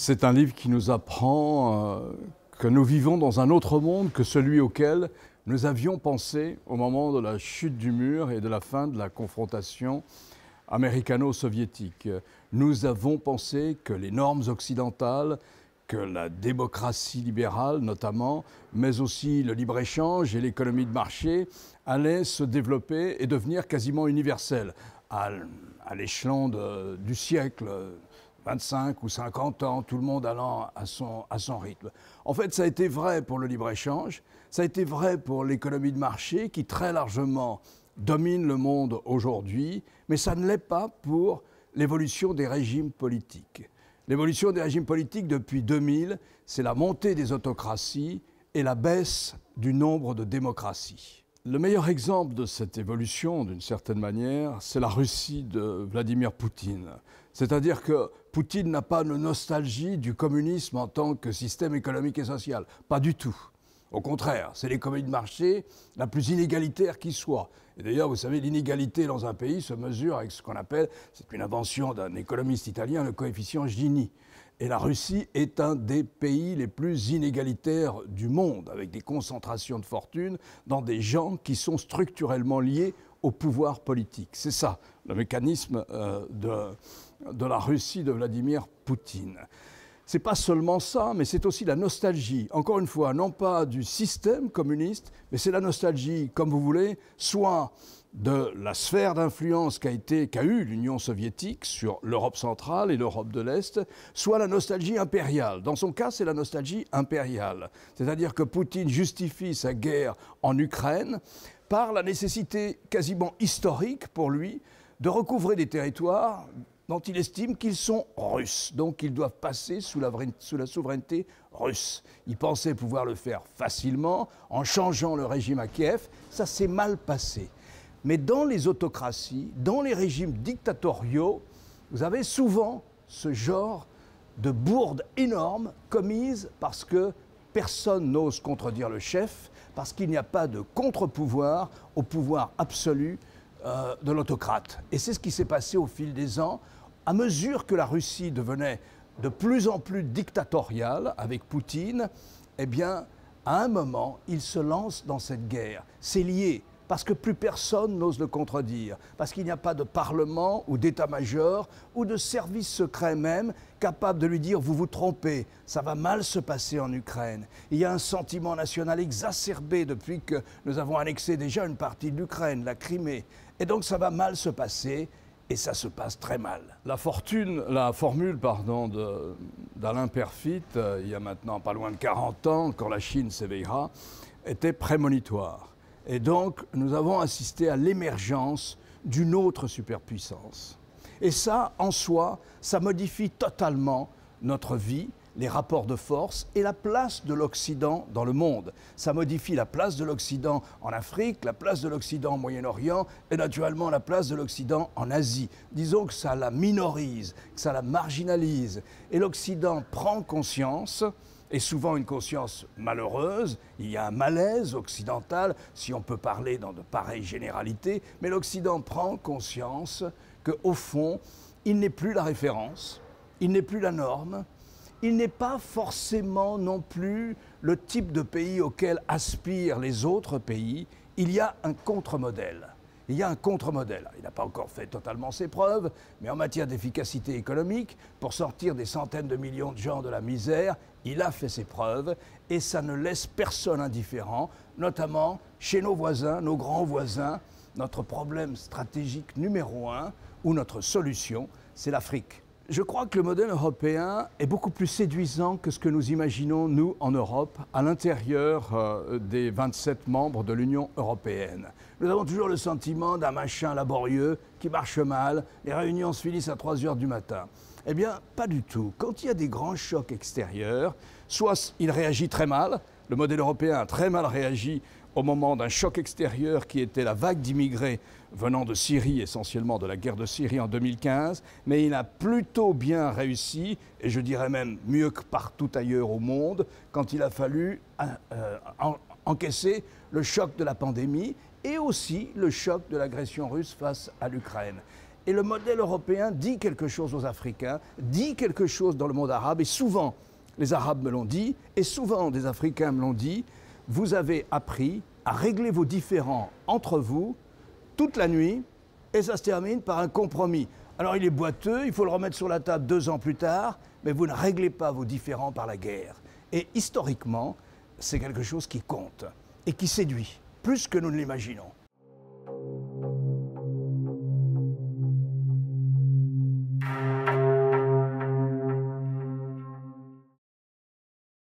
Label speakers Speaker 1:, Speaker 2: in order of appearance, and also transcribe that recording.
Speaker 1: C'est un livre qui nous apprend euh, que nous vivons dans un autre monde que celui auquel nous avions pensé au moment de la chute du mur et de la fin de la confrontation américano-soviétique. Nous avons pensé que les normes occidentales, que la démocratie libérale notamment, mais aussi le libre-échange et l'économie de marché allaient se développer et devenir quasiment universelles à, à l'échelon du siècle 25 ou 50 ans, tout le monde allant à son, rythme. En fait, ça a été vrai pour le libre-échange, ça a été vrai pour l'économie de marché qui très largement domine le monde aujourd'hui, mais ça ne l'est pas pour l'évolution des régimes politiques. L'évolution des régimes politiques depuis 2000, c'est la montée des autocraties et la baisse du nombre de démocraties. Le meilleur exemple de cette évolution, d'une certaine manière, c'est la Russie de Vladimir Poutine. C'est-à-dire que Poutine n'a pas de nostalgie du communisme en tant que système économique et social. Pas du tout. Au contraire, c'est l'économie de marché la plus inégalitaire qui soit. Et d'ailleurs, vous savez, l'inégalité dans un pays se mesure avec ce qu'on appelle, c'est une invention d'un économiste italien, le coefficient Gini. Et la Russie est un des pays les plus inégalitaires du monde, avec des concentrations de fortune dans des gens qui sont structurellement liés au pouvoir politique. C'est ça le mécanisme euh, de, de la Russie de Vladimir Poutine. C'est pas seulement ça, mais c'est aussi la nostalgie. Encore une fois, non pas du système communiste, mais c'est la nostalgie, comme vous voulez, soit de la sphère d'influence qu'a qu'a eu l'Union soviétique sur l'Europe centrale et l'Europe de l'Est, soit la nostalgie impériale. Dans son cas, c'est la nostalgie impériale. C'est-à-dire que Poutine justifie sa guerre en Ukraine par la nécessité quasiment historique pour lui de recouvrer des territoires dont il estime qu'ils sont russes, donc qu'ils doivent passer sous la, souveraineté russe. Il pensait pouvoir le faire facilement en changeant le régime à Kiev, ça s'est mal passé. Mais dans les autocraties, dans les régimes dictatoriaux, vous avez souvent ce genre de bourde énorme commise parce que personne n'ose contredire le chef, parce qu'il n'y a pas de contre-pouvoir au pouvoir absolu euh, de l'autocrate. Et c'est ce qui s'est passé au fil des ans. À mesure que la Russie devenait de plus en plus dictatoriale avec Poutine, eh bien, à un moment, il se lance dans cette guerre. C'est lié parce que plus personne n'ose le contredire, parce qu'il n'y a pas de parlement ou d'état-major ou de service secret même capable de lui dire vous vous trompez, ça va mal se passer en Ukraine. Il y a un sentiment national exacerbé depuis que nous avons annexé déjà une partie de l'Ukraine, la Crimée, et donc ça va mal se passer. Et ça se passe très mal. La fortune, la formule, pardon, d'Alain Perfit, euh, il y a maintenant pas loin de 40 ans, quand la Chine s'éveillera, était prémonitoire. Et donc, nous avons assisté à l'émergence d'une autre superpuissance. Et ça, en soi, ça modifie totalement notre vie, les rapports de force et la place de l'Occident dans le monde. Ça modifie la place de l'Occident en Afrique, la place de l'Occident au Moyen-Orient et naturellement la place de l'Occident en Asie. Disons que ça la minorise, que ça la marginalise. Et l'Occident prend conscience et souvent une conscience malheureuse. Il y a un malaise occidental, si on peut parler dans de pareilles généralités, mais l'Occident prend conscience qu'au fond, il n'est plus la référence, il n'est plus la norme, il n'est pas forcément non plus le type de pays auquel aspirent les autres pays, il y a un contre-modèle il y a un contre-modèle. Il n'a pas encore fait totalement ses preuves, mais en matière d'efficacité économique, pour sortir des centaines de millions de gens de la misère, il a fait ses preuves et ça ne laisse personne indifférent, notamment chez nos voisins, nos grands voisins. Notre problème stratégique numéro un, ou notre solution, c'est l'Afrique. Je crois que le modèle européen est beaucoup plus séduisant que ce que nous imaginons, nous, en Europe, à l'intérieur euh, des 27 membres de l'Union européenne. Nous avons toujours le sentiment d'un machin laborieux qui marche mal, les réunions se finissent à 3 heures du matin. Eh bien, pas du tout. Quand il y a des grands chocs extérieurs, soit il réagit très mal, le modèle européen a très mal réagi au moment d'un choc extérieur qui était la vague d'immigrés venant de Syrie, essentiellement de la guerre de Syrie en 2015, mais il a plutôt bien réussi, et je dirais même mieux que partout ailleurs au monde, quand il a fallu euh, euh, encaisser le choc de la pandémie et aussi le choc de l'agression russe face à l'Ukraine. Et le modèle européen dit quelque chose aux Africains, dit quelque chose dans le monde arabe, et souvent, les Arabes me l'ont dit, et souvent des Africains me l'ont dit, vous avez appris à régler vos différends entre vous toute la nuit et ça se termine par un compromis. Alors il est boiteux, il faut le remettre sur la table deux ans plus tard, mais vous ne réglez pas vos différends par la guerre. Et historiquement, c'est quelque chose qui compte et qui séduit, plus que nous ne l'imaginons.